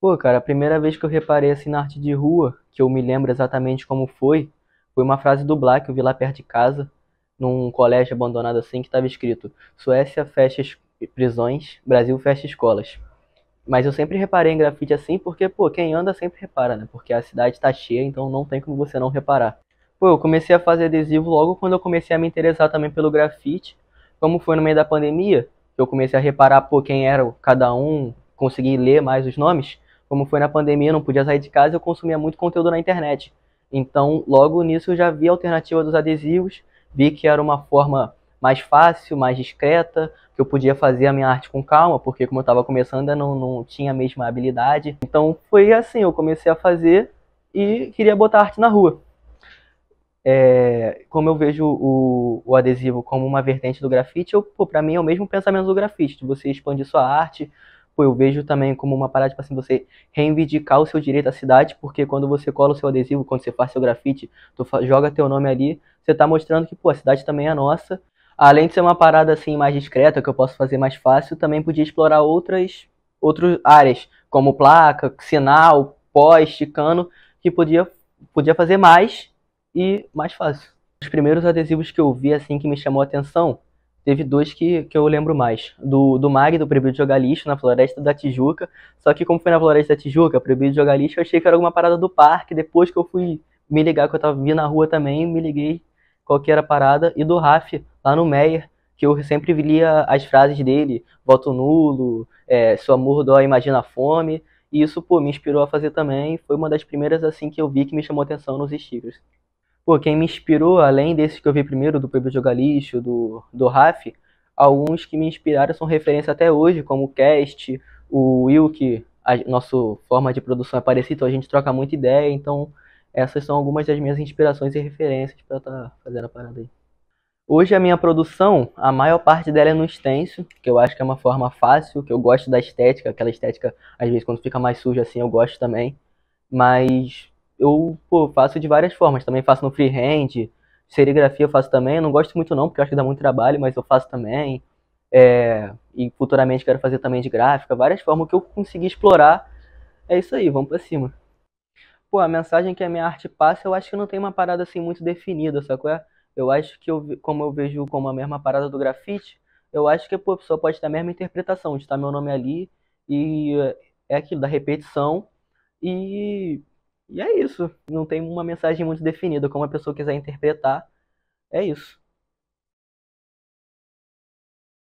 Pô, cara, a primeira vez que eu reparei assim na arte de rua, que eu me lembro exatamente como foi, foi uma frase do Black que eu vi lá perto de casa, num colégio abandonado assim, que estava escrito: Suécia fecha prisões, Brasil fecha escolas. Mas eu sempre reparei em grafite assim porque, pô, quem anda sempre repara, né? Porque a cidade está cheia, então não tem como você não reparar. Pô, eu comecei a fazer adesivo logo quando eu comecei a me interessar também pelo grafite. Como foi no meio da pandemia, eu comecei a reparar, pô, quem era cada um, consegui ler mais os nomes como foi na pandemia, não podia sair de casa, eu consumia muito conteúdo na internet. Então, logo nisso, eu já vi a alternativa dos adesivos, vi que era uma forma mais fácil, mais discreta, que eu podia fazer a minha arte com calma, porque como eu estava começando, eu não, não tinha a mesma habilidade. Então, foi assim, eu comecei a fazer e queria botar arte na rua. É, como eu vejo o, o, adesivo como uma vertente do grafite, para mim é o mesmo pensamento do grafite, de você expandir sua arte, Tipo, eu vejo também como uma parada, tipo assim, você reivindicar o seu direito à cidade, porque quando você cola o seu adesivo, quando você faz seu grafite, tu joga teu nome ali, você tá mostrando que, pô, a cidade também é nossa. Além de ser uma parada, assim, mais discreta, que eu posso fazer mais fácil, também podia explorar outras, outras áreas, como placa, sinal, poste, cano, que podia, podia fazer mais e mais fácil. Os primeiros adesivos que eu vi, assim, que me chamou a atenção Teve dois que, que eu lembro mais. Do, do Mag, do Proibido de Jogar Lixo, na Floresta da Tijuca. Só que como foi na Floresta da Tijuca, Proibido de Jogar Lixo, eu achei que era alguma parada do parque. Depois que eu fui me ligar, que eu tava vindo na rua também, me liguei qual que era a parada. E do Raf, lá no Meyer, que eu sempre lia as frases dele. Voto nulo, é, seu amor dói, imagina a fome. E isso, pô, me inspirou a fazer também. Foi uma das primeiras, assim, que eu vi que me chamou atenção nos stickers. Pô, quem me inspirou, além desses que eu vi primeiro, do Pedro Jogalixo, do, do Raf, alguns que me inspiraram são referência até hoje, como o Cast, o Will, que a nossa forma de produção é parecida, então a gente troca muita ideia, então essas são algumas das minhas inspirações e referências para estar tá fazendo a parada aí. Hoje a minha produção, a maior parte dela é no stencil, que eu acho que é uma forma fácil, que eu gosto da estética, aquela estética, às vezes quando fica mais suja assim, eu gosto também. Mas eu pô, faço de várias formas. Também faço no freehand, serigrafia eu faço também. Eu não gosto muito não, porque acho que dá muito trabalho, mas eu faço também. É, e futuramente quero fazer também de gráfica, várias formas que eu consegui explorar. É isso aí, vamos para cima. Pô, a mensagem que a minha arte passa, eu acho que não tem uma parada assim muito definida, sacou? É? Eu acho que eu, como eu vejo como a mesma parada do grafite, eu acho que pô, a pessoa pode ter a mesma interpretação de estar meu nome ali e é aquilo da repetição e e é isso. Não tem uma mensagem muito definida. Como a pessoa quiser interpretar, é isso.